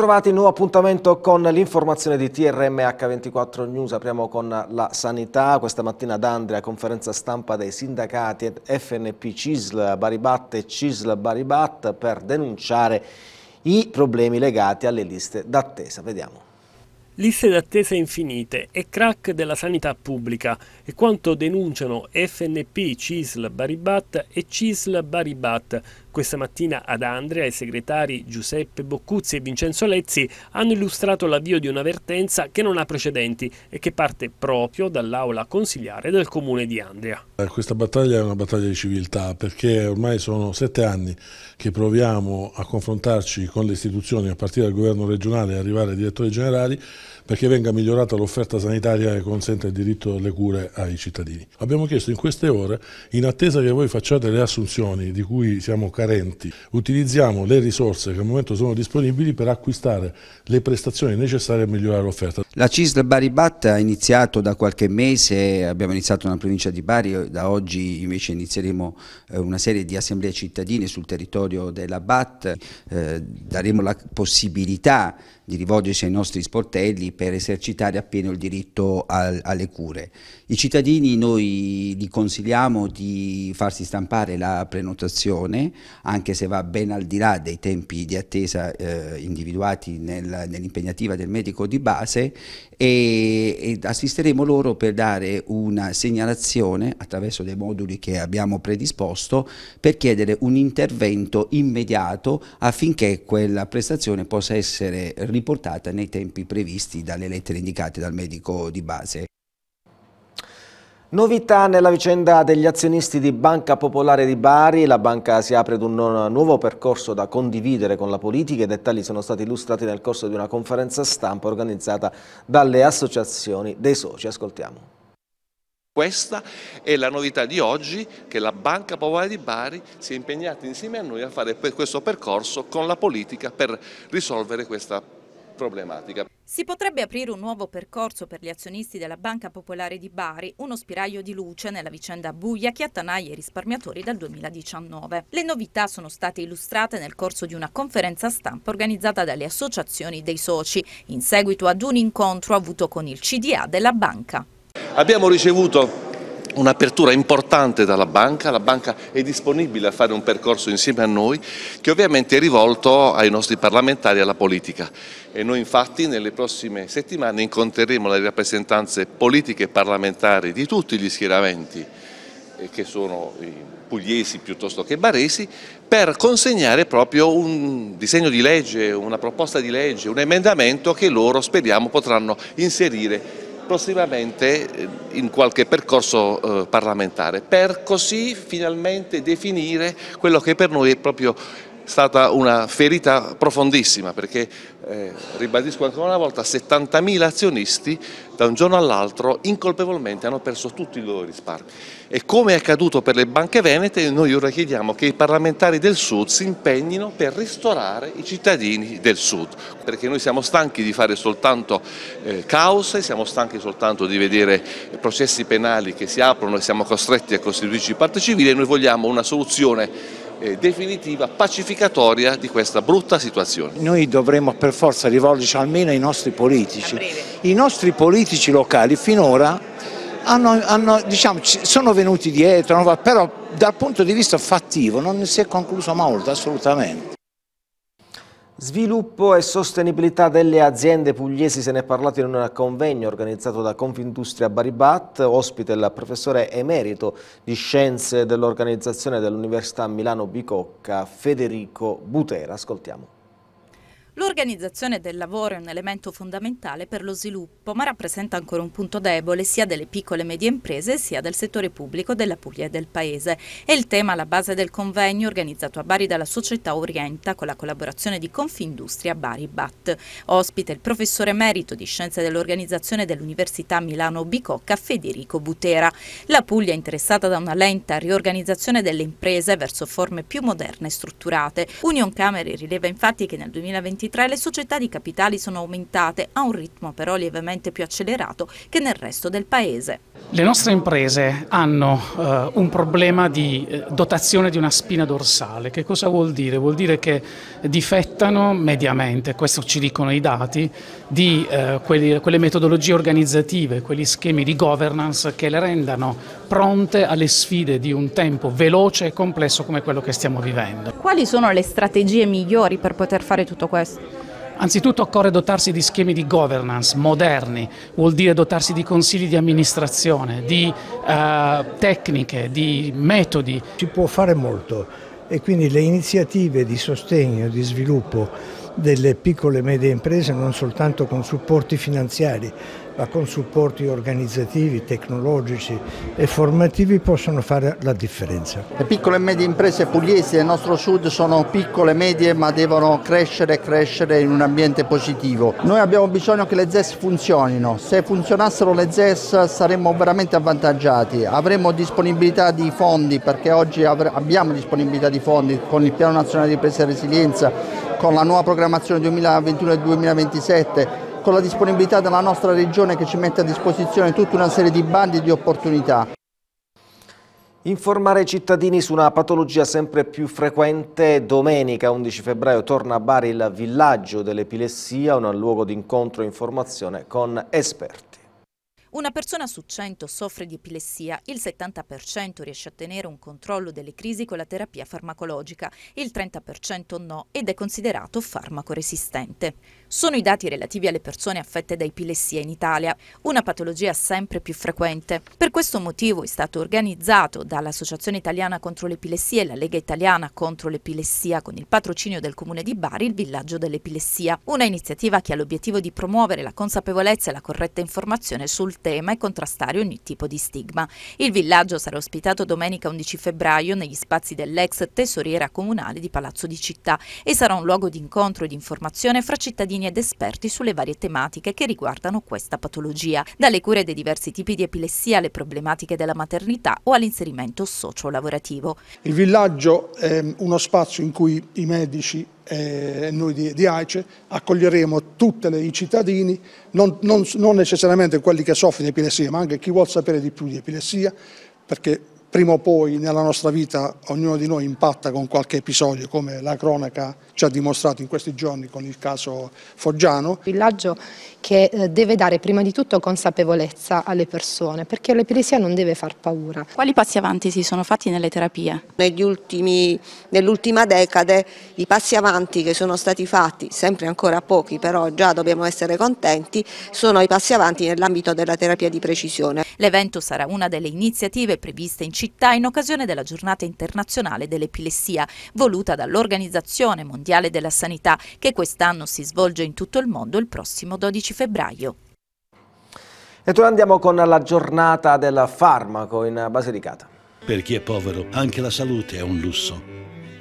ritrovati, nuovo appuntamento con l'informazione di TRMH24 News. Apriamo con la sanità. Questa mattina ad Andrea, conferenza stampa dei sindacati FNP CISL Baribat e CISL Baribat per denunciare i problemi legati alle liste d'attesa. Vediamo. Liste d'attesa infinite e crack della sanità pubblica è quanto denunciano FNP CISL Baribat e CISL Baribat questa mattina ad Andrea i segretari Giuseppe Boccuzzi e Vincenzo Lezzi hanno illustrato l'avvio di una vertenza che non ha precedenti e che parte proprio dall'aula consigliare del comune di Andrea. Eh, questa battaglia è una battaglia di civiltà perché ormai sono sette anni che proviamo a confrontarci con le istituzioni a partire dal governo regionale e arrivare ai direttori generali perché venga migliorata l'offerta sanitaria e consenta il diritto alle cure ai cittadini. Abbiamo chiesto in queste ore, in attesa che voi facciate le assunzioni di cui siamo carenti, utilizziamo le risorse che al momento sono disponibili per acquistare le prestazioni necessarie a migliorare l'offerta. La CISL Bari Bat ha iniziato da qualche mese, abbiamo iniziato nella provincia di Bari, da oggi invece inizieremo eh, una serie di assemblee cittadine sul territorio della BAT, eh, daremo la possibilità di rivolgersi ai nostri sportelli per esercitare appieno il diritto al, alle cure. I cittadini noi li consigliamo di farsi stampare la prenotazione, anche se va ben al di là dei tempi di attesa eh, individuati nel, nell'impegnativa del medico di base e, e assisteremo loro per dare una segnalazione attraverso dei moduli che abbiamo predisposto per chiedere un intervento immediato affinché quella prestazione possa essere rinforzata riportata nei tempi previsti dalle lettere indicate dal medico di base. Novità nella vicenda degli azionisti di Banca Popolare di Bari, la banca si apre ad un nuovo percorso da condividere con la politica, i dettagli sono stati illustrati nel corso di una conferenza stampa organizzata dalle associazioni dei soci, ascoltiamo. Questa è la novità di oggi che la Banca Popolare di Bari si è impegnata insieme a noi a fare questo percorso con la politica per risolvere questa problematica problematica. Si potrebbe aprire un nuovo percorso per gli azionisti della Banca Popolare di Bari, uno spiraglio di luce nella vicenda buia che attanaglia i risparmiatori dal 2019. Le novità sono state illustrate nel corso di una conferenza stampa organizzata dalle associazioni dei soci, in seguito ad un incontro avuto con il CDA della banca. Abbiamo ricevuto un'apertura importante dalla banca, la banca è disponibile a fare un percorso insieme a noi che ovviamente è rivolto ai nostri parlamentari e alla politica e noi infatti nelle prossime settimane incontreremo le rappresentanze politiche e parlamentari di tutti gli schieramenti eh, che sono pugliesi piuttosto che baresi, per consegnare proprio un disegno di legge, una proposta di legge, un emendamento che loro speriamo potranno inserire prossimamente eh, in qualche percorso eh, parlamentare per così finalmente definire quello che per noi è proprio stata una ferita profondissima perché, eh, ribadisco ancora una volta, 70.000 azionisti da un giorno all'altro incolpevolmente hanno perso tutti i loro risparmi. E come è accaduto per le banche venete, noi ora chiediamo che i parlamentari del Sud si impegnino per ristorare i cittadini del Sud, perché noi siamo stanchi di fare soltanto eh, cause, siamo stanchi soltanto di vedere processi penali che si aprono e siamo costretti a costituirci parte civile noi vogliamo una soluzione eh, definitiva, pacificatoria di questa brutta situazione. Noi dovremmo per forza rivolgerci almeno ai nostri politici. I nostri politici locali finora hanno, hanno, diciamo, sono venuti dietro, però dal punto di vista fattivo non si è concluso molto assolutamente. Sviluppo e sostenibilità delle aziende pugliesi se ne è parlato in un convegno organizzato da Confindustria Baribat, ospite il professore emerito di scienze dell'organizzazione dell'Università Milano Bicocca Federico Butera. Ascoltiamo. L'organizzazione del lavoro è un elemento fondamentale per lo sviluppo, ma rappresenta ancora un punto debole sia delle piccole e medie imprese sia del settore pubblico della Puglia e del Paese. È il tema alla base del convegno organizzato a Bari dalla società Orienta con la collaborazione di Confindustria Bari BAT. Ospite il professore emerito di Scienze dell'Organizzazione dell'Università Milano Bicocca Federico Butera. La Puglia è interessata da una lenta riorganizzazione delle imprese verso forme più moderne e strutturate. Union Camere rileva infatti che nel 2022 2023 le società di capitali sono aumentate a un ritmo però lievemente più accelerato che nel resto del Paese. Le nostre imprese hanno eh, un problema di eh, dotazione di una spina dorsale. Che cosa vuol dire? Vuol dire che difettano mediamente, questo ci dicono i dati, di eh, quelli, quelle metodologie organizzative, quegli schemi di governance che le rendano pronte alle sfide di un tempo veloce e complesso come quello che stiamo vivendo. Quali sono le strategie migliori per poter fare tutto questo? Anzitutto occorre dotarsi di schemi di governance moderni, vuol dire dotarsi di consigli di amministrazione, di eh, tecniche, di metodi. Si può fare molto e quindi le iniziative di sostegno, e di sviluppo delle piccole e medie imprese non soltanto con supporti finanziari ma con supporti organizzativi, tecnologici e formativi possono fare la differenza. Le piccole e medie imprese pugliesi del nostro sud sono piccole e medie ma devono crescere e crescere in un ambiente positivo. Noi abbiamo bisogno che le ZES funzionino, se funzionassero le ZES saremmo veramente avvantaggiati, avremmo disponibilità di fondi perché oggi abbiamo disponibilità di fondi con il Piano Nazionale di Ripresa e Resilienza, con la nuova programmazione 2021-2027 con la disponibilità della nostra regione che ci mette a disposizione tutta una serie di bandi e di opportunità. Informare i cittadini su una patologia sempre più frequente. Domenica 11 febbraio torna a Bari il villaggio dell'epilessia, un luogo di incontro e informazione con esperti. Una persona su 100 soffre di epilessia, il 70% riesce a tenere un controllo delle crisi con la terapia farmacologica, il 30% no ed è considerato farmaco resistente sono i dati relativi alle persone affette da epilessia in Italia, una patologia sempre più frequente. Per questo motivo è stato organizzato dall'Associazione Italiana contro l'Epilessia e la Lega Italiana contro l'Epilessia con il patrocinio del Comune di Bari il Villaggio dell'Epilessia, una iniziativa che ha l'obiettivo di promuovere la consapevolezza e la corretta informazione sul tema e contrastare ogni tipo di stigma. Il villaggio sarà ospitato domenica 11 febbraio negli spazi dell'ex tesoriera comunale di Palazzo di Città e sarà un luogo di incontro e di informazione fra cittadini cittadini ed esperti sulle varie tematiche che riguardano questa patologia, dalle cure dei diversi tipi di epilessia alle problematiche della maternità o all'inserimento socio-lavorativo. Il villaggio è ehm, uno spazio in cui i medici e eh, noi di, di, AICE accoglieremo tutti i cittadini, non, non, non necessariamente quelli che soffrono di epilessia, ma anche chi vuole sapere di più di epilessia, perché prima o poi nella nostra vita ognuno di noi impatta con qualche episodio come la cronaca ci ha dimostrato in questi giorni con il caso Foggiano. Il villaggio che eh, deve dare prima di tutto consapevolezza alle persone, perché l'epilessia non deve far paura. Quali passi avanti si sono fatti nelle terapie? Nell'ultima decade i passi avanti che sono stati fatti, sempre ancora pochi però già dobbiamo essere contenti, sono i passi avanti nell'ambito della terapia di precisione. L'evento sarà una delle iniziative previste in città in occasione della giornata internazionale dell'epilessia, voluta dall'Organizzazione Mondiale della Sanità, che quest'anno si svolge in tutto il mondo il prossimo 12 12 febbraio. E ora andiamo con la giornata del farmaco in Basilicata. Per chi è povero, anche la salute è un lusso.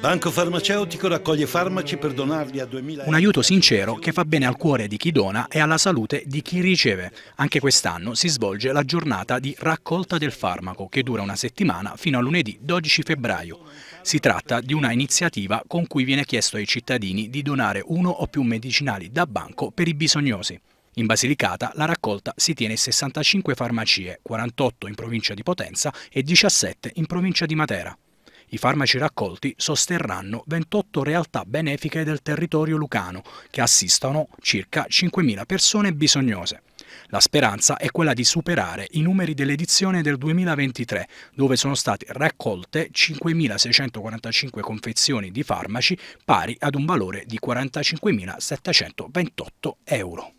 Banco Farmaceutico raccoglie farmaci per donarli a 2000 Un aiuto sincero che fa bene al cuore di chi dona e alla salute di chi riceve. Anche quest'anno si svolge la giornata di raccolta del farmaco che dura una settimana fino a lunedì 12 febbraio. Si tratta di una iniziativa con cui viene chiesto ai cittadini di donare uno o più medicinali da banco per i bisognosi. In Basilicata la raccolta si tiene in 65 farmacie, 48 in provincia di Potenza e 17 in provincia di Matera. I farmaci raccolti sosterranno 28 realtà benefiche del territorio lucano, che assistono circa 5.000 persone bisognose. La speranza è quella di superare i numeri dell'edizione del 2023, dove sono state raccolte 5.645 confezioni di farmaci, pari ad un valore di 45.728 euro.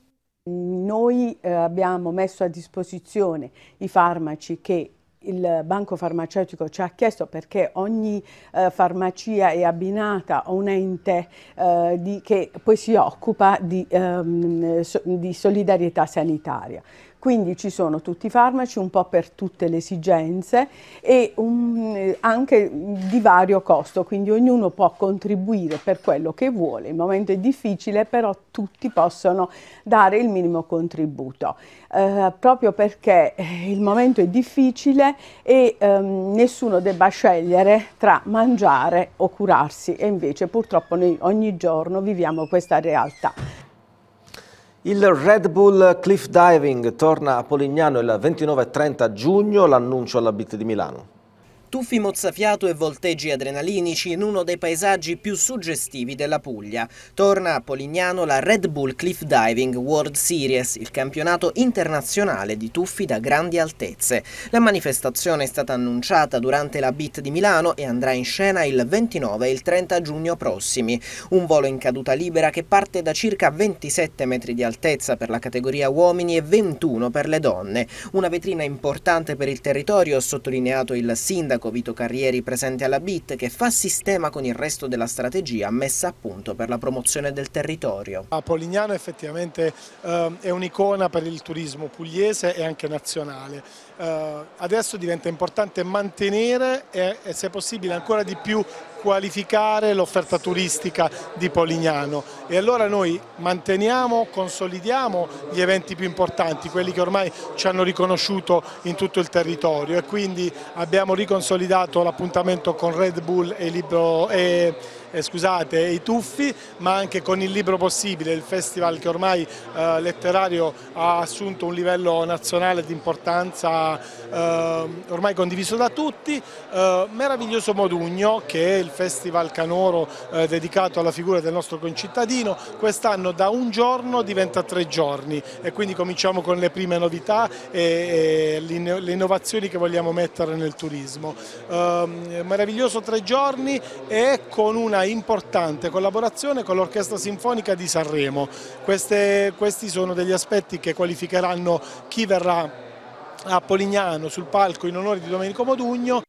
Noi eh, abbiamo messo a disposizione i farmaci che il banco farmaceutico ci ha chiesto perché ogni eh, farmacia è abbinata a un ente eh, di, che poi si occupa di, ehm, so, di solidarietà sanitaria quindi ci sono tutti i farmaci un po' per tutte le esigenze e un, eh, anche di vario costo, quindi ognuno può contribuire per quello che vuole, il momento è difficile però tutti possono dare il minimo contributo, eh, proprio perché eh, il momento è difficile e ehm, nessuno debba scegliere tra mangiare o curarsi e invece purtroppo noi ogni giorno viviamo questa realtà. Il Red Bull Cliff Diving torna a Polignano il 29 e 30 giugno, l'annuncio alla BIT di Milano tuffi mozzafiato e volteggi adrenalinici in uno dei paesaggi più suggestivi della Puglia. Torna a Polignano la Red Bull Cliff Diving World Series, il campionato internazionale di tuffi da grandi altezze. La manifestazione è stata annunciata durante la Beat di Milano e andrà in scena il 29 e il 30 giugno prossimi. Un volo in caduta libera che parte da circa 27 metri di altezza per la categoria uomini e 21 per le donne. Una vetrina importante per il territorio, ha sottolineato il sindaco sindaco Vito Carrieri presente alla BIT che fa sistema con il resto della strategia messa a punto per la promozione del territorio. A Polignano effettivamente eh, è un'icona per il turismo pugliese e anche nazionale. Eh, adesso diventa importante mantenere e, e se possibile ancora di più qualificare l'offerta turistica di Polignano e allora noi manteniamo, consolidiamo gli eventi più importanti, quelli che ormai ci hanno riconosciuto in tutto il territorio e quindi abbiamo riconsolidato consolidato l'appuntamento con Red Bull e, Libro, e eh, scusate, i tuffi, ma anche con il libro possibile, il festival che ormai eh, letterario ha assunto un livello nazionale di importanza eh, ormai condiviso da tutti, eh, meraviglioso Modugno che è il festival canoro eh, dedicato alla figura del nostro concittadino, quest'anno da un giorno diventa tre giorni e quindi cominciamo con le prime novità e, e le innovazioni che vogliamo mettere nel turismo. Ehm, meraviglioso tre giorni e con una importante collaborazione con l'Orchestra Sinfonica di Sanremo. Queste, questi sono degli aspetti che qualificheranno chi verrà a Polignano sul palco in onore di Domenico Modugno.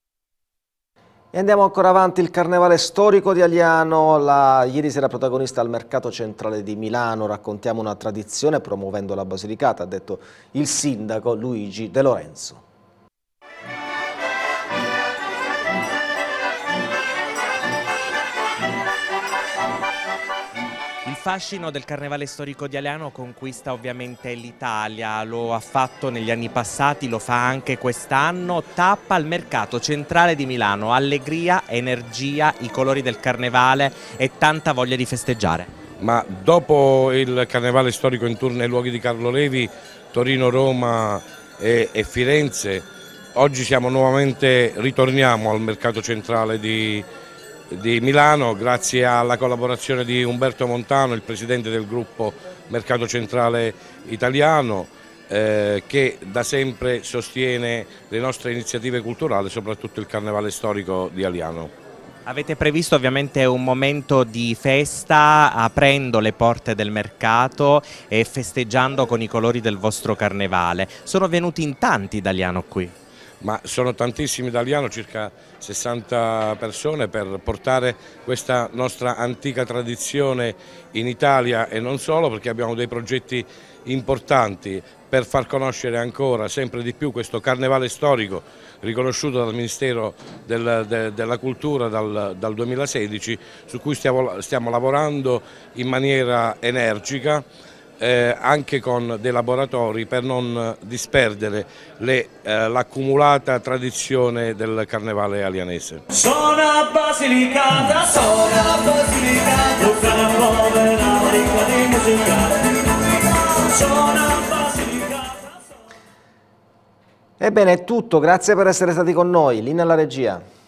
E andiamo ancora avanti, il carnevale storico di Agliano, la, ieri sera protagonista al mercato centrale di Milano, raccontiamo una tradizione promuovendo la Basilicata, ha detto il sindaco Luigi De Lorenzo. fascino del carnevale storico di Aliano conquista ovviamente l'Italia, lo ha fatto negli anni passati, lo fa anche quest'anno, tappa al mercato centrale di Milano, allegria, energia, i colori del carnevale e tanta voglia di festeggiare. Ma dopo il carnevale storico in turno ai luoghi di Carlo Levi, Torino, Roma e, e Firenze, oggi siamo ritorniamo al mercato centrale di Milano di Milano grazie alla collaborazione di Umberto Montano, il presidente del gruppo Mercato Centrale Italiano eh, che da sempre sostiene le nostre iniziative culturali, soprattutto il Carnevale Storico di Aliano. Avete previsto ovviamente un momento di festa aprendo le porte del mercato e festeggiando con i colori del vostro carnevale. Sono venuti in tanti da Liano qui? ma sono tantissimi italiani, circa 60 persone per portare questa nostra antica tradizione in Italia e non solo perché abbiamo dei progetti importanti per far conoscere ancora sempre di più questo carnevale storico riconosciuto dal Ministero del, de, della Cultura dal, dal, 2016 su cui stiamo, stiamo lavorando in maniera energica eh, anche con dei laboratori per non disperdere eh, l'accumulata eh, tradizione del carnevale alianese. Sono Basilicata, sono a Basilicata, Lucana povera, ricca di musica, Ebbene è tutto, grazie per essere stati con noi, linea alla regia.